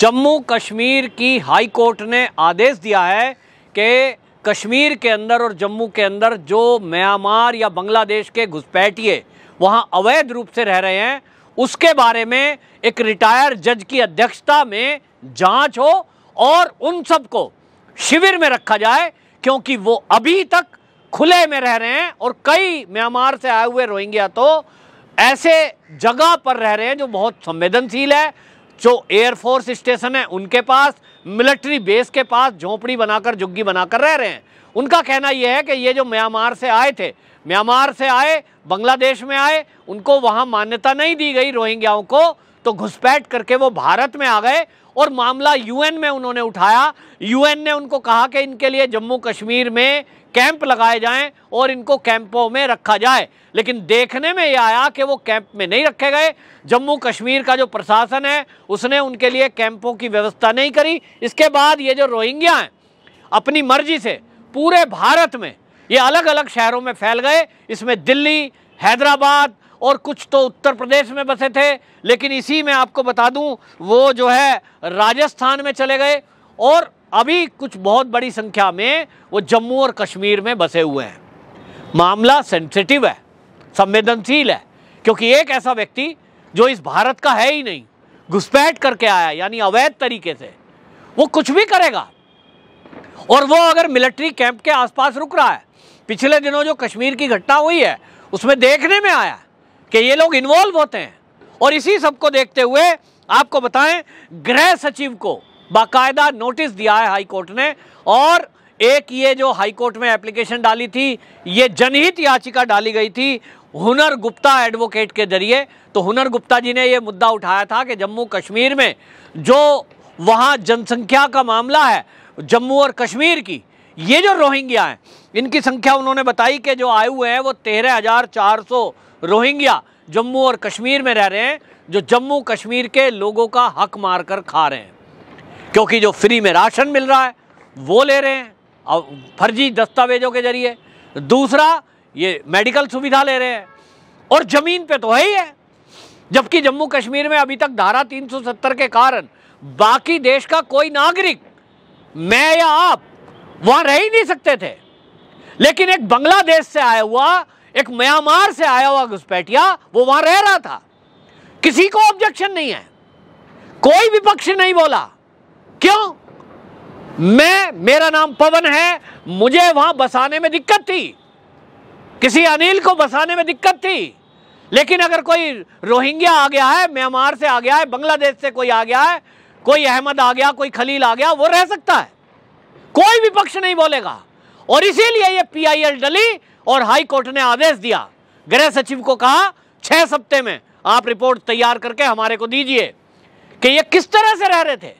जम्मू कश्मीर की high court ने आदेश दिया है कि कश्मीर के अंदर और जम्मू के अंदर जो म्यांमार या बांग्लादेश के घुसपैठिए वहाँ अवैध रूप से रह रहे हैं उसके बारे में एक रिटायर जज की अध्यक्षता में जांच हो और उन सबको शिविर में रखा जाए क्योंकि वो अभी तक खुले में रह रहे हैं और कई म्यांमार से आए हुए रोहिंग्या तो ऐसे जगह पर रह रहे हैं जो बहुत संवेदनशील है जो एयरफोर्स स्टेशन है उनके पास मिलिट्री बेस के पास झोंपड़ी बनाकर झुग्गी बनाकर रह रहे हैं उनका कहना यह है कि ये जो म्यांमार से आए थे म्यांमार से आए बांग्लादेश में आए उनको वहाँ मान्यता नहीं दी गई रोहिंग्याओं को तो घुसपैठ करके वो भारत में आ गए और मामला यूएन में उन्होंने उठाया यूएन ने उनको कहा कि इनके लिए जम्मू कश्मीर में कैंप लगाए जाएं और इनको कैंपों में रखा जाए लेकिन देखने में ये आया कि वो कैंप में नहीं रखे गए जम्मू कश्मीर का जो प्रशासन है उसने उनके लिए कैंपों की व्यवस्था नहीं करी इसके बाद ये जो रोहिंग्या हैं अपनी मर्जी से पूरे भारत में ये अलग अलग शहरों में फैल गए इसमें दिल्ली हैदराबाद और कुछ तो उत्तर प्रदेश में बसे थे लेकिन इसी में आपको बता दूं वो जो है राजस्थान में चले गए और अभी कुछ बहुत बड़ी संख्या में वो जम्मू और कश्मीर में बसे हुए हैं मामला सेंसिटिव है संवेदनशील है क्योंकि एक ऐसा व्यक्ति जो इस भारत का है ही नहीं घुसपैठ करके आया यानी अवैध तरीके से वो कुछ भी करेगा और वो अगर मिलिट्री कैंप के आसपास रुक रहा है पिछले दिनों जो कश्मीर की घटना हुई है उसमें देखने में आया कि ये लोग इन्वॉल्व होते हैं और इसी सबको देखते हुए आपको बताएं गृह सचिव को बाकायदा नोटिस दिया है हाईकोर्ट ने और एक ये जो हाईकोर्ट में एप्लीकेशन डाली थी ये जनहित याचिका डाली गई थी हुनर गुप्ता एडवोकेट के जरिए तो हुनर गुप्ता जी ने ये मुद्दा उठाया था कि जम्मू कश्मीर में जो वहाँ जनसंख्या का मामला है जम्मू और कश्मीर की ये जो रोहिंग्या हैं इनकी संख्या उन्होंने बताई कि जो आए हुए हैं वो तेरह हज़ार चार सौ रोहिंग्या जम्मू और कश्मीर में रह रहे हैं जो जम्मू कश्मीर के लोगों का हक मार कर खा रहे हैं क्योंकि जो फ्री में राशन मिल रहा है वो ले रहे हैं और फर्जी दस्तावेजों के जरिए दूसरा ये मेडिकल सुविधा ले रहे हैं और ज़मीन पे तो है ही है जबकि जम्मू कश्मीर में अभी तक धारा 370 के कारण बाकी देश का कोई नागरिक मैं या आप वहाँ रह ही नहीं सकते थे लेकिन एक बांग्लादेश से आया हुआ एक म्यांमार से आया हुआ घुसपैठिया वो वहां रह रहा था किसी को ऑब्जेक्शन नहीं है कोई विपक्ष नहीं बोला क्यों मैं मेरा नाम पवन है मुझे वहां बसाने में दिक्कत थी किसी अनिल को बसाने में दिक्कत थी लेकिन अगर कोई रोहिंग्या आ गया है म्यांमार से आ गया है बांग्लादेश से कोई आ गया है कोई अहमद आ गया कोई खलील आ गया वो रह सकता है कोई विपक्ष नहीं बोलेगा और इसीलिए ये पीआईएल डली और हाई कोर्ट ने आदेश दिया गृह सचिव को कहा छह सप्ते में आप रिपोर्ट तैयार करके हमारे को दीजिए कि ये किस तरह से रह रहे थे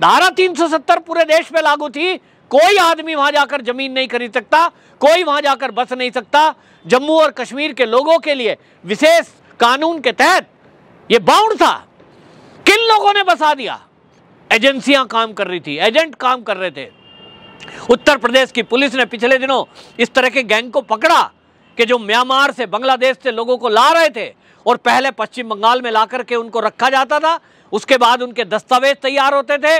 धारा 370 पूरे देश में लागू थी कोई आदमी वहां जाकर जमीन नहीं खरीद सकता कोई वहां जाकर बस नहीं सकता जम्मू और कश्मीर के लोगों के लिए विशेष कानून के तहत ये बाउंड था किन लोगों ने बसा दिया एजेंसियां काम कर रही थी एजेंट काम कर रहे थे उत्तर प्रदेश की पुलिस ने पिछले दिनों इस तरह के गैंग को पकड़ा कि जो म्यांमार से बांग्लादेश से लोगों को ला रहे थे और पहले पश्चिम बंगाल में ला करके उनको रखा जाता था उसके बाद उनके दस्तावेज तैयार होते थे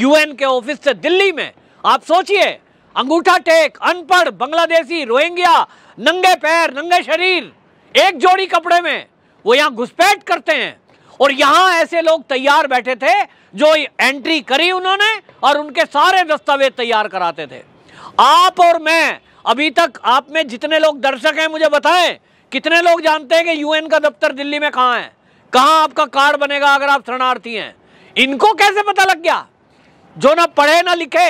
यूएन के ऑफिस से दिल्ली में आप सोचिए अंगूठा टेक अनपढ़ बांग्लादेशी रोहिंग्या नंगे पैर नंगे शरीर एक जोड़ी कपड़े में वो यहाँ घुसपैठ करते हैं और यहां ऐसे लोग तैयार बैठे थे जो एंट्री करी उन्होंने और उनके सारे दस्तावेज तैयार कराते थे आप और मैं अभी तक आप में जितने लोग दर्शक हैं मुझे बताएं कितने लोग जानते हैं कि यूएन का दफ्तर दिल्ली में कहां है कहां आपका कार्ड बनेगा अगर आप शरणार्थी हैं इनको कैसे पता लग गया जो ना पढ़े ना लिखे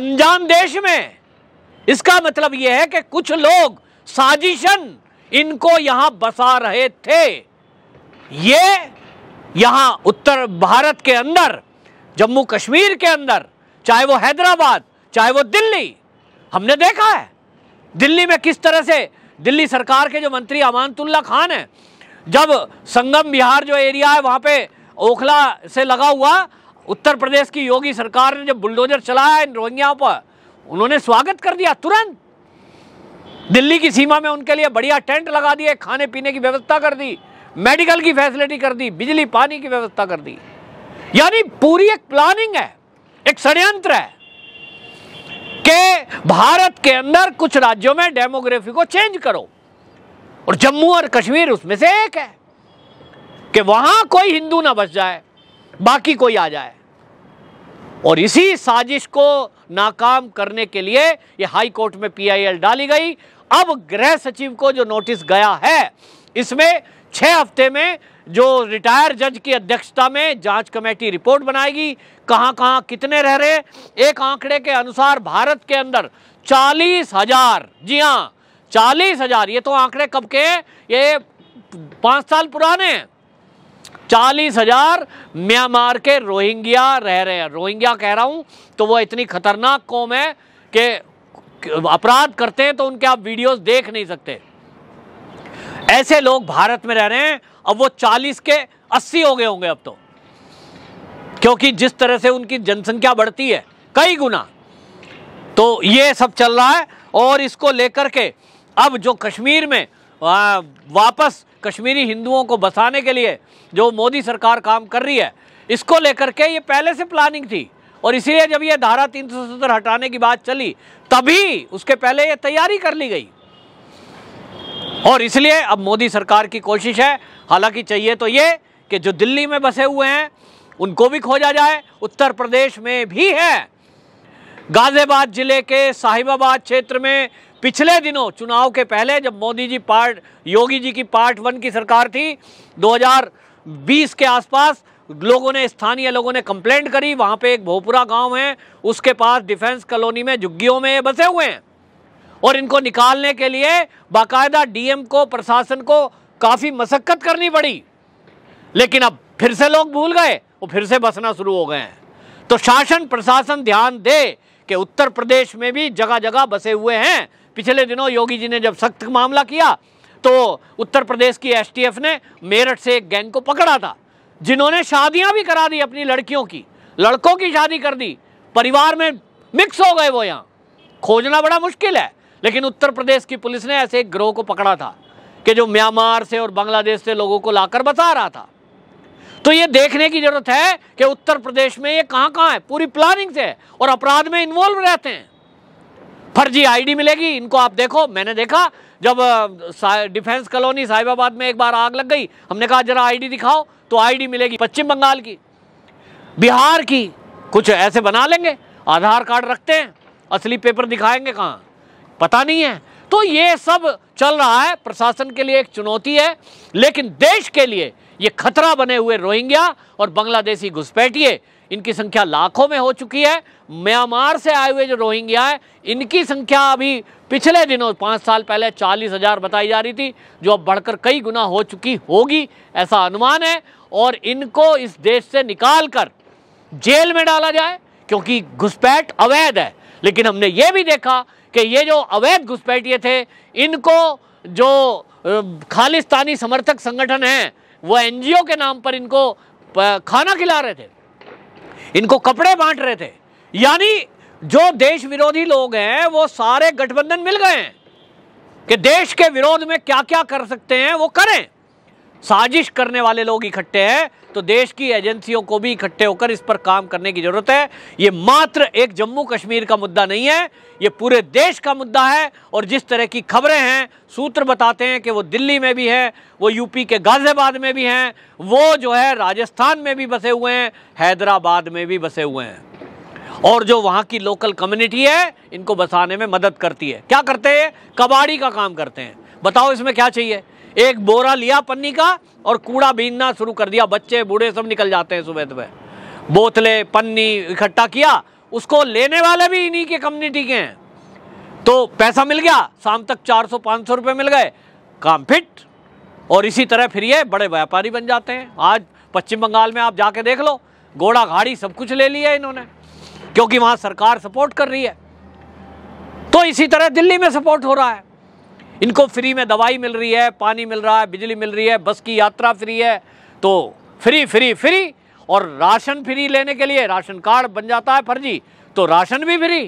अनजान देश में इसका मतलब यह है कि कुछ लोग साजिशन इनको यहां बसा रहे थे ये यहाँ उत्तर भारत के अंदर जम्मू कश्मीर के अंदर चाहे वो हैदराबाद चाहे वो दिल्ली हमने देखा है दिल्ली में किस तरह से दिल्ली सरकार के जो मंत्री अमानतुल्ला खान है जब संगम बिहार जो एरिया है वहाँ पे ओखला से लगा हुआ उत्तर प्रदेश की योगी सरकार ने जब बुलडोजर चलाया इन रोहिंग्याओं पर उन्होंने स्वागत कर दिया तुरंत दिल्ली की सीमा में उनके लिए बढ़िया टेंट लगा दिए खाने पीने की व्यवस्था कर दी मेडिकल की फैसिलिटी कर दी बिजली पानी की व्यवस्था कर दी यानी पूरी एक प्लानिंग है एक षड्यंत्र है कि भारत के अंदर कुछ राज्यों में डेमोग्राफी को चेंज करो और जम्मू और कश्मीर उसमें से एक है कि वहां कोई हिंदू ना बच जाए बाकी कोई आ जाए और इसी साजिश को नाकाम करने के लिए ये हाई कोर्ट में पीआईएल डाली गई अब गृह सचिव को जो नोटिस गया है इसमें छः हफ्ते में जो रिटायर जज की अध्यक्षता में जांच कमेटी रिपोर्ट बनाएगी कहां कहां कितने रह रहे एक आंकड़े के अनुसार भारत के अंदर चालीस हजार जी हाँ चालीस हजार ये तो आंकड़े कब के ये पांच साल पुराने हैं चालीस हजार म्यांमार के रोहिंग्या रह रहे हैं रोहिंग्या कह रहा हूँ तो वो इतनी खतरनाक कौम है कि अपराध करते हैं तो उनके आप वीडियोज देख नहीं सकते ऐसे लोग भारत में रह रहे हैं अब वो चालीस के अस्सी हो गए होंगे अब तो क्योंकि जिस तरह से उनकी जनसंख्या बढ़ती है कई गुना तो ये सब चल रहा है और इसको लेकर के अब जो कश्मीर में आ, वापस कश्मीरी हिंदुओं को बसाने के लिए जो मोदी सरकार काम कर रही है इसको लेकर के ये पहले से प्लानिंग थी और इसीलिए जब ये धारा तीन हटाने की बात चली तभी उसके पहले ये तैयारी कर ली गई और इसलिए अब मोदी सरकार की कोशिश है हालांकि चाहिए तो ये कि जो दिल्ली में बसे हुए हैं उनको भी खोजा जाए उत्तर प्रदेश में भी है गाजियाबाद जिले के साहिबाबाद क्षेत्र में पिछले दिनों चुनाव के पहले जब मोदी जी पार्ट योगी जी की पार्ट वन की सरकार थी 2020 के आसपास लोगों ने स्थानीय लोगों ने कंप्लेंट करी वहाँ पे एक भोपुरा गांव है उसके पास डिफेंस कॉलोनी में झुग्गियों में बसे हुए हैं और इनको निकालने के लिए बाकायदा डीएम को प्रशासन को काफ़ी मशक्क़त करनी पड़ी लेकिन अब फिर से लोग भूल गए और फिर से बसना शुरू हो गए हैं तो शासन प्रशासन ध्यान दे कि उत्तर प्रदेश में भी जगह जगह बसे हुए हैं पिछले दिनों योगी जी ने जब सख्त मामला किया तो उत्तर प्रदेश की एसटीएफ ने मेरठ से एक गैंग को पकड़ा था जिन्होंने शादियां भी करा दी अपनी लड़कियों की लड़कों की शादी कर दी परिवार में मिक्स हो गए वो यहाँ खोजना बड़ा मुश्किल है लेकिन उत्तर प्रदेश की पुलिस ने ऐसे एक ग्रोह को पकड़ा था कि जो म्यांमार से और बांग्लादेश से लोगों को लाकर बता रहा था तो ये देखने की जरूरत है कि उत्तर प्रदेश में ये कहां कहां है पूरी प्लानिंग से है और अपराध में इन्वॉल्व रहते हैं फर्जी आईडी मिलेगी इनको आप देखो मैंने देखा जब डिफेंस कॉलोनी साहिबाबाद में एक बार आग लग गई हमने कहा जरा आईडी दिखाओ तो आईडी मिलेगी पश्चिम बंगाल की बिहार की कुछ ऐसे बना लेंगे आधार कार्ड रखते हैं असली पेपर दिखाएंगे कहाँ पता नहीं है तो ये सब चल रहा है प्रशासन के लिए एक चुनौती है लेकिन देश के लिए ये खतरा बने हुए रोहिंग्या और बांग्लादेशी घुसपैठिए इनकी संख्या लाखों में हो चुकी है म्यांमार से आए हुए जो रोहिंग्या है इनकी संख्या अभी पिछले दिनों पाँच साल पहले चालीस हज़ार बताई जा रही थी जो अब बढ़कर कई गुना हो चुकी होगी ऐसा अनुमान है और इनको इस देश से निकाल कर जेल में डाला जाए क्योंकि घुसपैठ अवैध है लेकिन हमने ये भी देखा कि ये जो अवैध घुसपैठिए थे इनको जो खालिस्तानी समर्थक संगठन हैं वो एनजीओ के नाम पर इनको खाना खिला रहे थे इनको कपड़े बांट रहे थे यानी जो देश विरोधी लोग हैं वो सारे गठबंधन मिल गए हैं कि देश के विरोध में क्या क्या कर सकते हैं वो करें साजिश करने वाले लोग इकट्ठे हैं तो देश की एजेंसियों को भी इकट्ठे होकर इस पर काम करने की जरूरत है ये मात्र एक जम्मू कश्मीर का मुद्दा नहीं है ये पूरे देश का मुद्दा है और जिस तरह की खबरें हैं सूत्र बताते हैं कि वो दिल्ली में भी है वो यूपी के गाजियाबाद में भी हैं वो जो है राजस्थान में भी बसे हुए हैं हैदराबाद में भी बसे हुए हैं और जो वहाँ की लोकल कम्युनिटी है इनको बसाने में मदद करती है क्या करते हैं कबाड़ी का काम करते हैं बताओ इसमें क्या चाहिए एक बोरा लिया पन्नी का और कूड़ा बीनना शुरू कर दिया बच्चे बूढ़े सब निकल जाते हैं सुबह सुबह बोतलें पन्नी इकट्ठा किया उसको लेने वाले भी इन्हीं के कम्युनिटी के हैं तो पैसा मिल गया शाम तक 400 500 रुपए मिल गए काम फिट और इसी तरह फिर ये बड़े व्यापारी बन जाते हैं आज पश्चिम बंगाल में आप जाके देख लो घोड़ा घाड़ी सब कुछ ले लिया इन्होंने क्योंकि वहाँ सरकार सपोर्ट कर रही है तो इसी तरह दिल्ली में सपोर्ट हो रहा है इनको फ्री में दवाई मिल रही है पानी मिल रहा है बिजली मिल रही है बस की यात्रा फ्री है तो फ्री फ्री फ्री और राशन फ्री लेने के लिए राशन कार्ड बन जाता है फर्जी तो राशन भी फ्री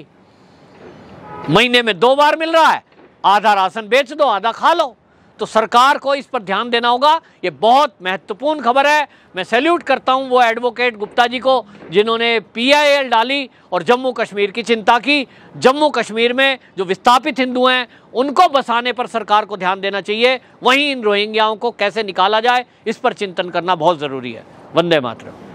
महीने में दो बार मिल रहा है आधा राशन बेच दो आधा खा लो तो सरकार को इस पर ध्यान देना होगा ये बहुत महत्वपूर्ण खबर है मैं सैल्यूट करता हूँ वो एडवोकेट गुप्ता जी को जिन्होंने पीआईएल डाली और जम्मू कश्मीर की चिंता की जम्मू कश्मीर में जो विस्थापित हिंदू हैं उनको बसाने पर सरकार को ध्यान देना चाहिए वहीं इन रोहिंग्याओं को कैसे निकाला जाए इस पर चिंतन करना बहुत ज़रूरी है वंदे मातरम